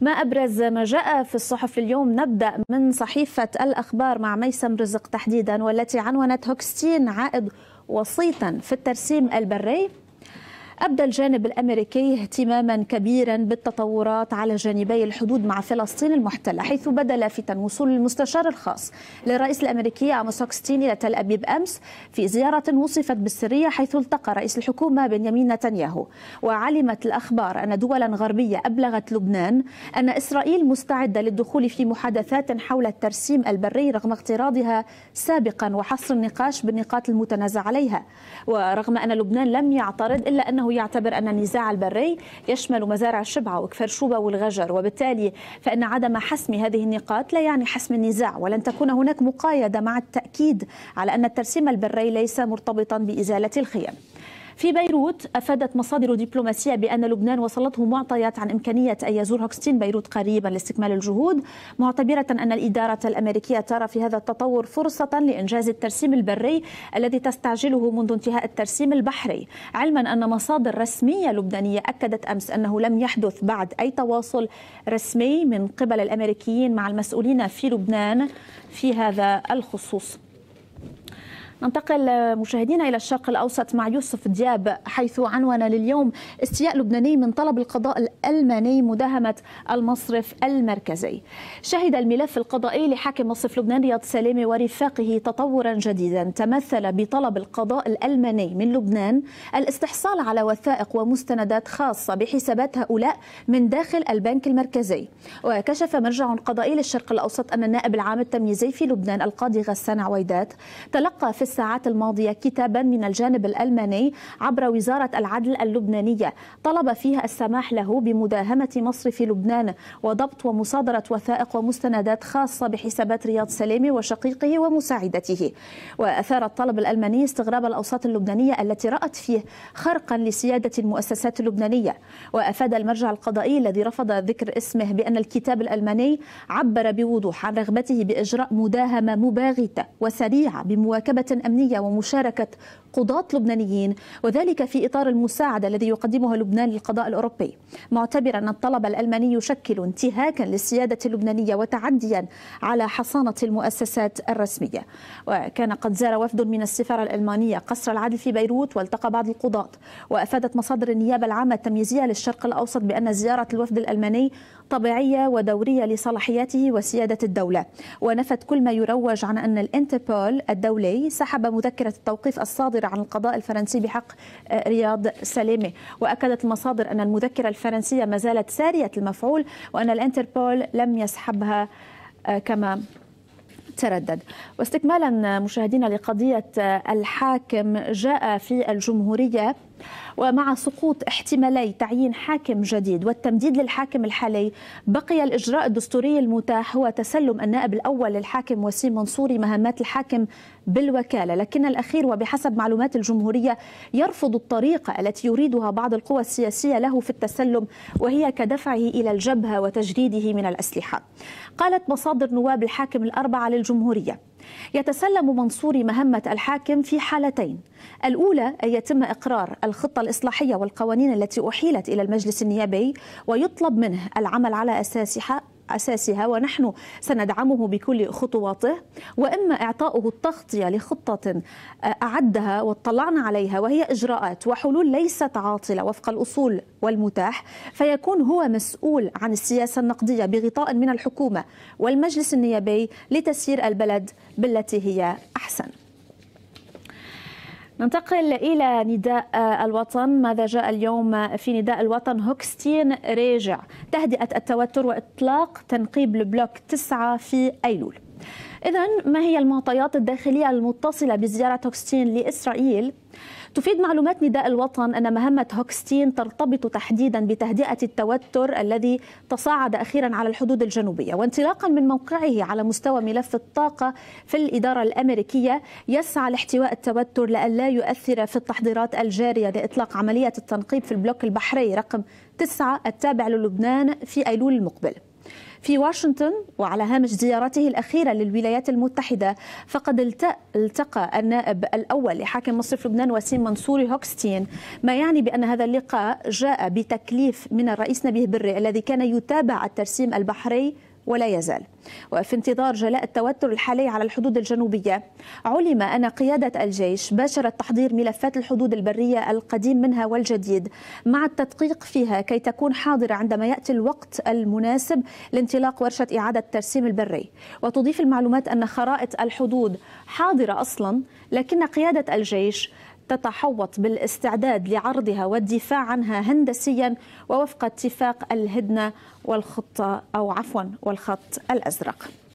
ما أبرز ما جاء في الصحف اليوم نبدأ من صحيفة الأخبار مع ميسم رزق تحديدا والتي عنونت هوكستين عائد وسيطا في الترسيم البري أبدى الجانب الأمريكي اهتماما كبيرا بالتطورات على جانبي الحدود مع فلسطين المحتلة حيث بدا لافتا وصول المستشار الخاص للرئيس الأمريكي عموس هوكستين إلى تل أبيب أمس في زيارة وصفت بالسرية حيث التقى رئيس الحكومة بنيامين نتنياهو وعلمت الأخبار أن دولا غربية أبلغت لبنان أن إسرائيل مستعدة للدخول في محادثات حول الترسيم البري رغم اقتراضها سابقا وحصر النقاش بالنقاط المتنازع عليها ورغم أن لبنان لم يعترض إلا أنه لانه يعتبر أن النزاع البري يشمل مزارع الشبعة شوبا والغجر وبالتالي فإن عدم حسم هذه النقاط لا يعني حسم النزاع ولن تكون هناك مقايدة مع التأكيد على أن الترسيم البري ليس مرتبطا بإزالة الخيام في بيروت أفادت مصادر دبلوماسية بأن لبنان وصلته معطيات عن إمكانية أن يزور هوكستين بيروت قريبا لاستكمال الجهود معتبرة أن الإدارة الأمريكية ترى في هذا التطور فرصة لإنجاز الترسيم البري الذي تستعجله منذ انتهاء الترسيم البحري علما أن مصادر رسمية لبنانية أكدت أمس أنه لم يحدث بعد أي تواصل رسمي من قبل الأمريكيين مع المسؤولين في لبنان في هذا الخصوص ننتقل مشاهدينا إلى الشرق الأوسط مع يوسف دياب حيث عنوان لليوم استياء لبناني من طلب القضاء الألماني مداهمة المصرف المركزي شهد الملف القضائي لحاكم مصرف لبنان رياض سلامي ورفاقه تطورا جديدا تمثل بطلب القضاء الألماني من لبنان الاستحصال على وثائق ومستندات خاصة بحسابات هؤلاء من داخل البنك المركزي وكشف مرجع قضائي للشرق الأوسط أن النائب العام التمييزي في لبنان القاضي غسان عويدات تلقى في الساعات الماضية كتابا من الجانب الألماني عبر وزارة العدل اللبنانية طلب فيها السماح له بمداهمة مصر في لبنان وضبط ومصادرة وثائق ومستندات خاصة بحسابات رياض سلامي وشقيقه ومساعدته وأثار الطلب الألماني استغراب الأوساط اللبنانية التي رأت فيه خرقا لسيادة المؤسسات اللبنانية وأفاد المرجع القضائي الذي رفض ذكر اسمه بأن الكتاب الألماني عبر بوضوح عن رغبته بإجراء مداهمة مباغتة وسريعة بمواكبة أمنية ومشاركة قضاة لبنانيين وذلك في إطار المساعدة الذي يقدمها لبنان للقضاء الأوروبي معتبرا أن الطلب الألماني يشكل انتهاكا للسيادة اللبنانية وتعديا على حصانة المؤسسات الرسمية وكان قد زار وفد من السفارة الألمانية قصر العدل في بيروت والتقى بعض القضاة وأفادت مصادر النيابة العامة التمييزية للشرق الأوسط بأن زيارة الوفد الألماني طبيعية ودورية لصلاحياته وسيادة الدولة ونفت كل ما يروج عن أن الانتربول الدولي سحب مذكرة التوقيف الصادرة عن القضاء الفرنسي بحق آه، رياض سليمة وأكدت المصادر أن المذكرة الفرنسية ما زالت سارية المفعول وأن الانتربول لم يسحبها آه، كما تردد واستكمالا مشاهدينا لقضية آه، الحاكم جاء في الجمهورية ومع سقوط احتمالي تعيين حاكم جديد والتمديد للحاكم الحالي بقي الإجراء الدستوري المتاح هو تسلم النائب الأول للحاكم وسيم منصوري مهمات الحاكم بالوكالة لكن الأخير وبحسب معلومات الجمهورية يرفض الطريقة التي يريدها بعض القوى السياسية له في التسلم وهي كدفعه إلى الجبهة وتجريده من الأسلحة قالت مصادر نواب الحاكم الأربعة للجمهورية يتسلم منصوري مهمة الحاكم في حالتين الأولى أن يتم إقرار الخطة الإصلاحية والقوانين التي أحيلت إلى المجلس النيابي ويطلب منه العمل على أساسها أساسها ونحن سندعمه بكل خطواته وإما إعطاؤه التغطية لخطة آه، أعدها واطلعنا عليها وهي إجراءات وحلول ليست عاطلة وفق الأصول والمتاح فيكون هو مسؤول عن السياسة النقدية بغطاء من الحكومة والمجلس النيابي لتسيير البلد بالتي هي أحسن ننتقل إلى نداء الوطن ماذا جاء اليوم في نداء الوطن هوكستين راجع تهدئة التوتر وإطلاق تنقيب البلوك 9 في أيلول إذا ما هي المعطيات الداخلية المتصلة بزيارة هوكستين لإسرائيل؟ تفيد معلومات نداء الوطن أن مهمة هوكستين ترتبط تحديدا بتهدئة التوتر الذي تصاعد أخيرا على الحدود الجنوبية وانطلاقا من موقعه على مستوى ملف الطاقة في الإدارة الأمريكية يسعى لاحتواء التوتر لئلا يؤثر في التحضيرات الجارية لإطلاق عملية التنقيب في البلوك البحري رقم تسعة التابع للبنان في أيلول المقبل في واشنطن وعلى هامش زيارته الأخيرة للولايات المتحدة فقد التقى النائب الأول لحاكم مصرف لبنان وسيم منصوري هوكستين ما يعني بأن هذا اللقاء جاء بتكليف من الرئيس نبيه بري الذي كان يتابع الترسيم البحري ولا يزال وفي انتظار جلاء التوتر الحالي على الحدود الجنوبية علم أن قيادة الجيش باشرت تحضير ملفات الحدود البرية القديم منها والجديد مع التدقيق فيها كي تكون حاضرة عندما يأتي الوقت المناسب لانطلاق ورشة إعادة الترسيم البري وتضيف المعلومات أن خرائط الحدود حاضرة أصلا لكن قيادة الجيش تتحوط بالاستعداد لعرضها والدفاع عنها هندسيا ووفق اتفاق الهدنه والخطه او عفوا والخط الازرق